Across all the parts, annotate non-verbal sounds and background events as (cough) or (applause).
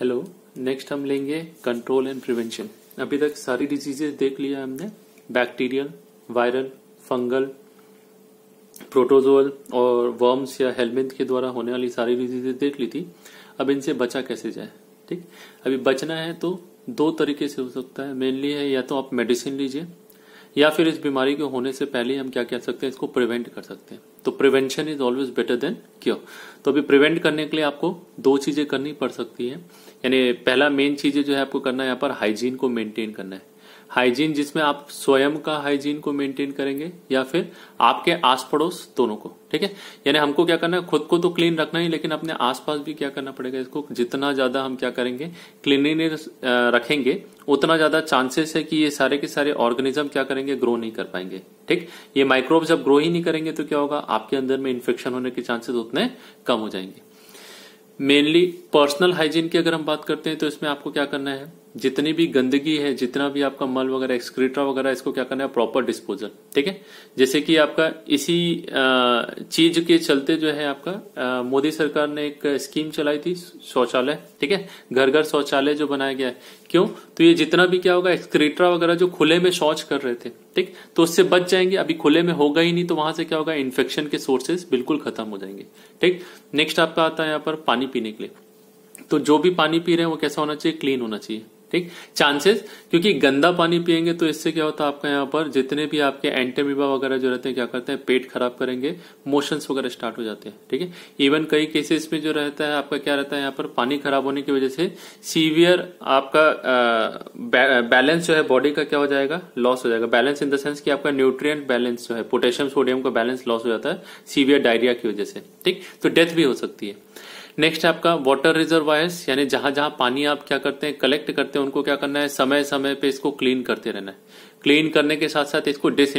hello next हम लेंगे control and prevention अभी तक सारी डिजीजेस देख लिया हमने बैक्टीरियल वायरल फंगल प्रोटोजोअल और वर्म्स या हेलमेंट के द्वारा होने वाली सारी डिजीजेस देख ली थी अब इनसे बचा कैसे जाए ठीक अभी बचना है तो दो तरीके से हो सकता है मेनली है या तो आप मेडिसिन लीजिए या फिर इस बीमारी के होने से पहले हम क्या कह सकते हैं इसको प्रिवेंट कर सकते हैं तो prevention is always better than cure तो अभी प्रिवेंट करने के लिए आपको दो चीजें करनी पड़ सकती है यानी पहला मेन चीजें जो है आपको करना है यहाँ पर हाइजीन को मेंटेन करना है हाइजीन जिसमें आप स्वयं का हाइजीन को मेंटेन करेंगे या फिर आपके आस पड़ोस दोनों को ठीक है यानी हमको क्या करना है खुद को तो क्लीन रखना ही लेकिन अपने आसपास भी क्या करना पड़ेगा इसको जितना ज्यादा हम क्या करेंगे क्लीनिनेस रखेंगे उतना ज्यादा चांसेस है कि ये सारे के सारे ऑर्गेनिज्म क्या करेंगे ग्रो नहीं कर पाएंगे ठीक ये माइक्रोब जब ग्रो ही नहीं करेंगे तो क्या होगा आपके अंदर में इन्फेक्शन होने के चांसेस उतने कम हो जाएंगे मेनली पर्सनल हाइजीन की अगर हम बात करते हैं तो इसमें आपको क्या करना है जितनी भी गंदगी है जितना भी आपका मल वगैरह एक्सक्रीटर वगैरह इसको क्या करना है प्रॉपर डिस्पोजल ठीक है जैसे कि आपका इसी चीज के चलते जो है आपका मोदी सरकार ने एक स्कीम चलाई थी शौचालय ठीक है घर घर शौचालय जो बनाया गया है क्यों तो ये जितना भी क्या होगा एक्सक्रीटा वगैरह जो खुले में शौच कर रहे थे ठीक तो उससे बच जाएंगे अभी खुले में होगा ही नहीं तो वहां से क्या होगा इन्फेक्शन के सोर्सेज बिल्कुल खत्म हो जाएंगे ठीक नेक्स्ट आपका आता है यहाँ पर पानी पीने के लिए तो जो भी पानी पी रहे हैं वो कैसा होना चाहिए क्लीन होना चाहिए ठीक चांसेस क्योंकि गंदा पानी पियेंगे तो इससे क्या होता है आपका यहाँ पर जितने भी आपके एंटेमीबा वगैरह जो रहते हैं क्या करते हैं पेट खराब करेंगे मोशंस वगैरह स्टार्ट हो जाते हैं ठीक है इवन कई केसेस में जो रहता है आपका क्या रहता है यहाँ पर पानी खराब होने की वजह से सीवियर आपका बैलेंस जो है बॉडी का क्या हो जाएगा लॉस हो जाएगा बैलेंस इन द सेंस की आपका न्यूट्रिय बैलेंस जो है पोटेशियम सोडियम का बैलेंस लॉस हो जाता है सीवियर डायरिया की वजह से ठीक तो डेथ भी हो सकती है नेक्स्ट आपका वाटर रिजर्वायर्स यानी जहां जहां पानी आप क्या करते हैं कलेक्ट करते हैं उनको क्या करना है समय समय पे इसको क्लीन करते रहना है क्लीन करने के साथ साथ इसको डिस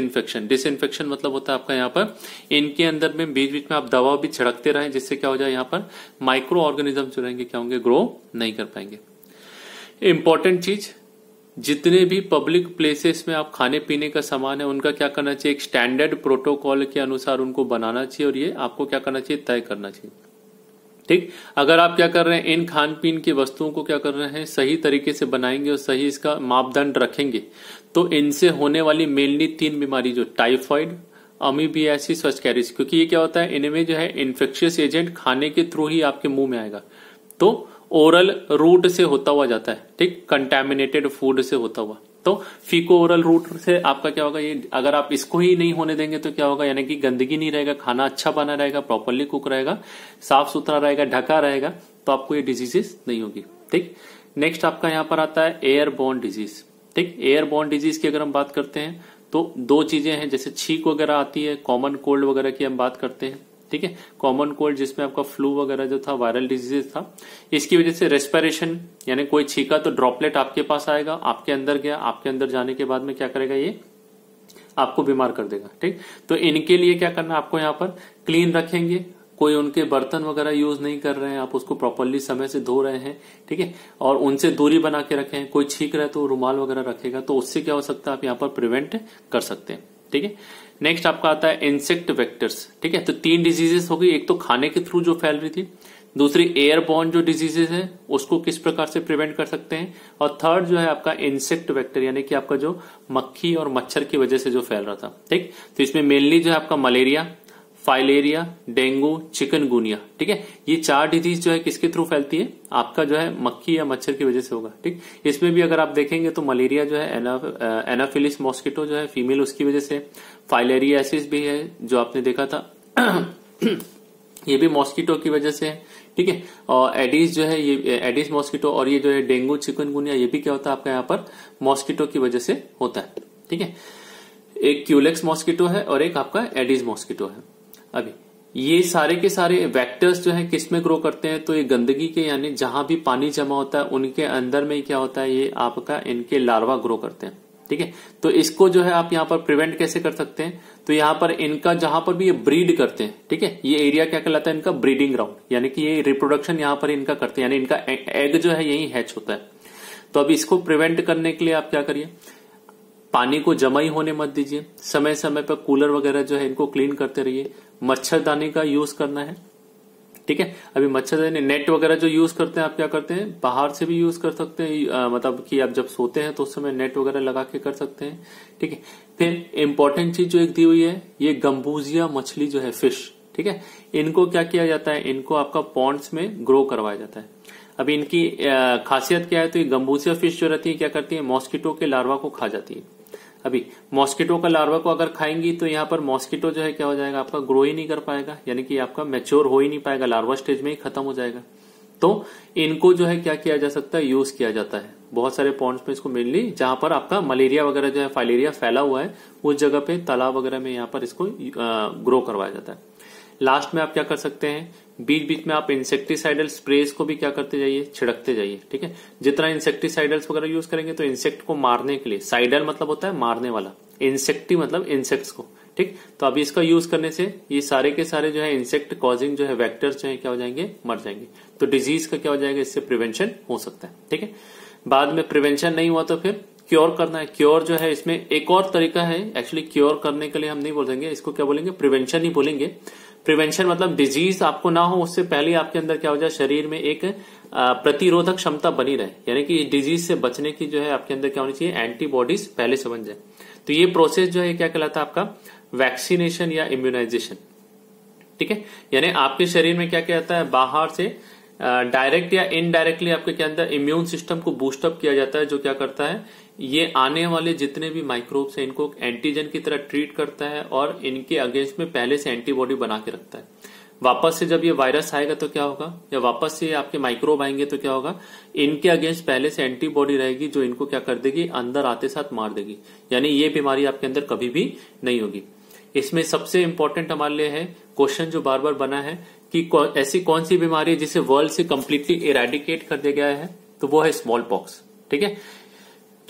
डिसइंफेक्शन मतलब होता है आपका यहाँ पर इनके अंदर में बीच बीच में आप दवा भी छिड़कते रहें जिससे क्या हो जाए यहाँ पर माइक्रो ऑर्गेनिज्म जो रहेंगे क्या होंगे ग्रो नहीं कर पाएंगे इंपॉर्टेंट चीज जितने भी पब्लिक प्लेसेस में आप खाने पीने का सामान है उनका क्या करना चाहिए एक स्टैंडर्ड प्रोटोकॉल के अनुसार उनको बनाना चाहिए और ये आपको क्या करना चाहिए तय करना चाहिए ठीक अगर आप क्या कर रहे हैं इन खान पीन की वस्तुओं को क्या कर रहे हैं सही तरीके से बनाएंगे और सही इसका मापदंड रखेंगे तो इनसे होने वाली मेनली तीन बीमारी जो टाइफाइड अमीबियासिस और स्कैरिस क्योंकि ये क्या होता है इनमें जो है इन्फेक्शियस एजेंट खाने के थ्रू ही आपके मुंह में आएगा तो ओरल रूट से होता हुआ जाता है ठीक कंटेमिनेटेड फूड से होता हुआ तो फीको ओरल रूट से आपका क्या होगा ये अगर आप इसको ही नहीं होने देंगे तो क्या होगा यानी कि गंदगी नहीं रहेगा खाना अच्छा बना रहेगा प्रॉपरली कुक रहेगा साफ सुथरा रहेगा ढका रहेगा तो आपको ये डिजीजेस नहीं होगी ठीक नेक्स्ट आपका यहां पर आता है एयर बोन डिजीज ठीक एयर बोन डिजीज की अगर हम बात करते हैं तो दो चीजें हैं जैसे छीक वगैरह आती है कॉमन कोल्ड वगैरह की हम बात करते हैं ठीक है कॉमन कोल्ड जिसमें आपका फ्लू वगैरह जो था वायरल डिजीज था इसकी वजह से रेस्पिरेशन यानी कोई छीका तो ड्रॉपलेट आपके पास आएगा आपके अंदर गया आपके अंदर जाने के बाद में क्या करेगा ये आपको बीमार कर देगा ठीक तो इनके लिए क्या करना आपको यहाँ पर क्लीन रखेंगे कोई उनके बर्तन वगैरह यूज नहीं कर रहे हैं आप उसको प्रॉपरली समय से धो रहे हैं ठीक है और उनसे दूरी बना के रखें कोई छींक रहे तो रुमाल वगैरह रखेगा तो उससे क्या हो सकता है आप यहाँ पर प्रिवेंट कर सकते हैं ठीक है नेक्स्ट आपका आता है इंसेक्ट वेक्टर्स ठीक है तो तीन डिजीजेस हो गई एक तो खाने के थ्रू जो फैल रही थी दूसरी एयर बॉर्न जो डिजीजेस है उसको किस प्रकार से प्रिवेंट कर सकते हैं और थर्ड जो है आपका इंसेक्ट वेक्टर यानी कि आपका जो मक्खी और मच्छर की वजह से जो फैल रहा था ठीक तो इसमें मेनली जो है आपका मलेरिया फाइलेरिया डेंगू चिकनगुनिया ठीक है ये चार डिजीज जो है किसके थ्रू फैलती है आपका जो है मक्खी या मच्छर की वजह से होगा ठीक इसमें भी अगर आप देखेंगे तो मलेरिया जो है एनाफिलिस मॉस्किटो जो है फीमेल उसकी वजह से फाइलेरियासिस भी है जो आपने देखा था (clears throat) ये भी मॉस्किटो की वजह से है ठीक है और एडिस जो है ये एडिस मॉस्किटो और ये जो है डेंगू चिकनगुनिया ये भी क्या होता है आपका यहाँ पर मॉस्किटो की वजह से होता है ठीक है एक क्यूलेक्स मॉस्किटो है और एक आपका एडिस मॉस्किटो है अभी ये सारे के सारे वेक्टर्स जो है किसमें ग्रो करते हैं तो ये गंदगी के यानी जहां भी पानी जमा होता है उनके अंदर में क्या होता है ये आपका इनके लार्वा ग्रो करते हैं ठीक है तो इसको जो है आप यहाँ पर प्रिवेंट कैसे कर सकते हैं तो यहाँ पर इनका जहां पर भी ये ब्रीड करते हैं ठीक है ये एरिया क्या कहलाता है इनका ब्रीडिंग ग्राउंड यानी कि ये रिप्रोडक्शन यहाँ पर इनका करते हैं यानी इनका एग जो है यही हैच होता है तो अब इसको प्रिवेंट करने के लिए आप क्या करिए पानी को जमा ही होने मत दीजिए समय समय पर कूलर वगैरह जो है इनको क्लीन करते रहिए मच्छरदानी का यूज करना है ठीक है अभी मच्छरदानी नेट वगैरह जो यूज करते हैं आप क्या करते हैं बाहर से भी यूज कर सकते हैं मतलब कि आप जब सोते हैं तो उस समय नेट वगैरह लगा के कर सकते हैं ठीक है फिर इंपॉर्टेंट चीज जो एक दी हुई है ये गंबूजिया मछली जो है फिश ठीक है इनको क्या किया जाता है इनको आपका पॉन्ड्स में ग्रो करवाया जाता है अभी इनकी खासियत क्या है तो ये गंबूसिया फिश जो रहती है क्या करती है मॉस्किटो के लार्वा को खा जाती है अभी मॉस्किटो का लार्वा को अगर खाएंगी तो यहाँ पर मॉस्किटो जो है क्या हो जाएगा आपका ग्रो ही नहीं कर पाएगा यानी कि आपका मेच्योर हो ही नहीं पाएगा लार्वा स्टेज में ही खत्म हो जाएगा तो इनको जो है क्या किया जा सकता है यूज किया जाता है बहुत सारे पॉइंट्स में इसको मेनली जहां पर आपका मलेरिया वगैरह जो है फाइलेरिया फैला हुआ है उस जगह पे तालाब वगैरह में यहाँ पर इसको ग्रो करवाया जाता है लास्ट में आप क्या कर सकते हैं बीच बीच में आप इंसेक्टिसाइडल स्प्रेस को भी क्या करते जाइए छिड़कते जाइए ठीक है जितना इंसेक्टिसाइडल्स वगैरह यूज करेंगे तो इंसेक्ट को मारने के लिए साइडल मतलब होता है मारने वाला इंसेक्टी मतलब इंसेक्ट्स को ठीक तो अभी इसका यूज करने से ये सारे के सारे जो है इंसेक्ट कॉजिंग जो है वैक्टर्स जो है क्या हो जाएंगे मर जाएंगे तो डिजीज का क्या हो जाएगा इससे प्रिवेंशन हो सकता है ठीक है बाद में प्रिवेंशन नहीं हुआ तो फिर क्योर करना है क्योर जो है इसमें एक और तरीका है एक्चुअली क्योर करने के लिए हम नहीं बोल देंगे इसको क्या बोलेंगे प्रिवेंशन ही बोलेंगे प्रिवेंशन मतलब डिजीज आपको ना हो उससे पहले आपके अंदर क्या हो जाए शरीर में एक प्रतिरोधक क्षमता बनी रहे यानी कि डिजीज से बचने की जो है आपके अंदर क्या होनी चाहिए एंटीबॉडीज पहले से बन जाए तो ये प्रोसेस जो है क्या कहलाता है आपका वैक्सीनेशन या इम्यूनाइजेशन ठीक है यानी आपके शरीर में क्या कहता है बाहर से डायरेक्ट या इनडायरेक्टली आपके क्या अंदर इम्यून सिस्टम को बूस्टअप किया जाता है जो क्या करता है ये आने वाले जितने भी माइक्रोब्स हैं इनको एंटीजन की तरह ट्रीट करता है और इनके अगेंस्ट में पहले से एंटीबॉडी बना के रखता है वापस से जब ये वायरस आएगा तो क्या होगा या वापस से आपके माइक्रोब आएंगे तो क्या होगा इनके अगेंस्ट पहले से एंटीबॉडी रहेगी जो इनको क्या कर देगी अंदर आते साथ मार देगी यानी ये बीमारी आपके अंदर कभी भी नहीं होगी इसमें सबसे इंपॉर्टेंट हमारे लिए है क्वेश्चन जो बार बार बना है कि ऐसी कौन सी बीमारी है जिसे वर्ल्ड से कंप्लीटली इरेडिकेट कर दिया गया है तो वो है स्मॉल पॉक्स ठीक है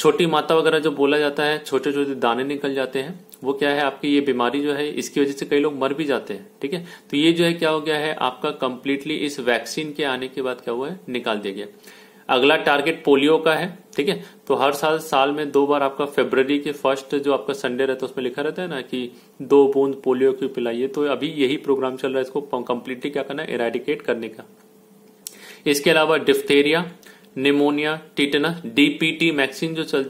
छोटी माता वगैरह जो बोला जाता है छोटे छोटे दाने निकल जाते हैं वो क्या है आपकी ये बीमारी जो है इसकी वजह से कई लोग मर भी जाते हैं ठीक है तो ये जो है क्या हो गया है आपका कंप्लीटली इस वैक्सीन के आने के बाद क्या हुआ है निकाल दिया गया अगला टारगेट पोलियो का है ठीक है तो हर साल साल में दो बार आपका फेब्रवरी के फर्स्ट जो आपका संडे रहता है उसमें लिखा रहता है ना कि दो बूंद पोलियो की पिलाइए तो अभी यही प्रोग्राम चल रहा है इसको कंप्लीटली क्या करना है इराडिकेट करने का इसके अलावा diphtheria pneumonia tetanus DPT vaccine जो चल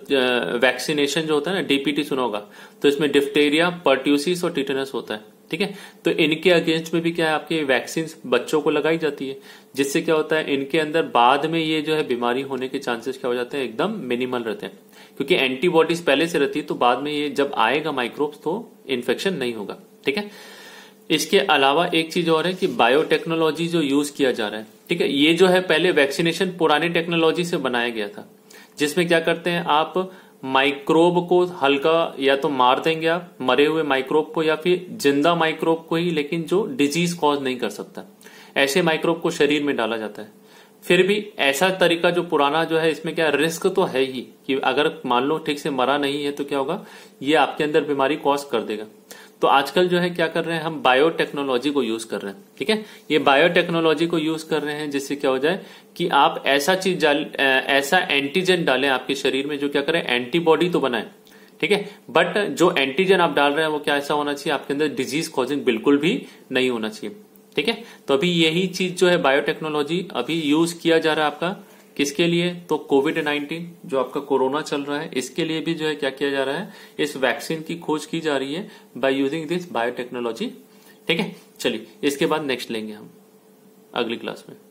वैक्सीनेशन जो होता है ना डीपीटी सुना होगा तो इसमें डिफ्टेरिया पर्ट्यूसिस और टीटनस होता है ठीक है तो इनके अगेंस्ट में भी क्या है आपके वैक्सीन बच्चों को लगाई जाती है जिससे क्या होता है इनके अंदर बाद में ये जो है बीमारी होने के चांसेस क्या हो जाते हैं एकदम मिनिमल रहते हैं क्योंकि एंटीबॉडीज पहले से रहती है तो बाद में ये जब आएगा माइक्रोब्स तो इन्फेक्शन नहीं होगा ठीक है इसके अलावा एक चीज और है कि बायोटेक्नोलॉजी जो यूज किया जा रहा है ठीक है ये जो है पहले वैक्सीनेशन पुराने टेक्नोलॉजी से बनाया गया था जिसमें क्या करते हैं आप माइक्रोब को हल्का या तो मार देंगे आप मरे हुए माइक्रोब को या फिर जिंदा माइक्रोब को ही लेकिन जो डिजीज कॉज नहीं कर सकता ऐसे माइक्रोब को शरीर में डाला जाता है फिर भी ऐसा तरीका जो पुराना जो है इसमें क्या रिस्क तो है ही कि अगर मान लो ठीक से मरा नहीं है तो क्या होगा ये आपके अंदर बीमारी कॉज कर देगा तो आजकल जो है क्या कर रहे हैं हम बायोटेक्नोलॉजी को यूज कर रहे हैं ठीक है ये बायोटेक्नोलॉजी को यूज कर रहे हैं जिससे क्या हो जाए कि आप ऐसा चीज डाल ऐसा एंटीजन डालें आपके शरीर में जो क्या करें एंटीबॉडी तो बनाए ठीक है बट जो एंटीजन आप डाल रहे हैं वो क्या ऐसा होना चाहिए आपके अंदर डिजीज कॉजिंग बिल्कुल भी नहीं होना चाहिए ठीक है तो अभी यही चीज जो है बायोटेक्नोलॉजी अभी यूज किया जा रहा है आपका किसके लिए तो कोविड नाइन्टीन जो आपका कोरोना चल रहा है इसके लिए भी जो है क्या किया जा रहा है इस वैक्सीन की खोज की जा रही है बाय यूजिंग दिस बायोटेक्नोलॉजी ठीक है चलिए इसके बाद नेक्स्ट लेंगे हम अगली क्लास में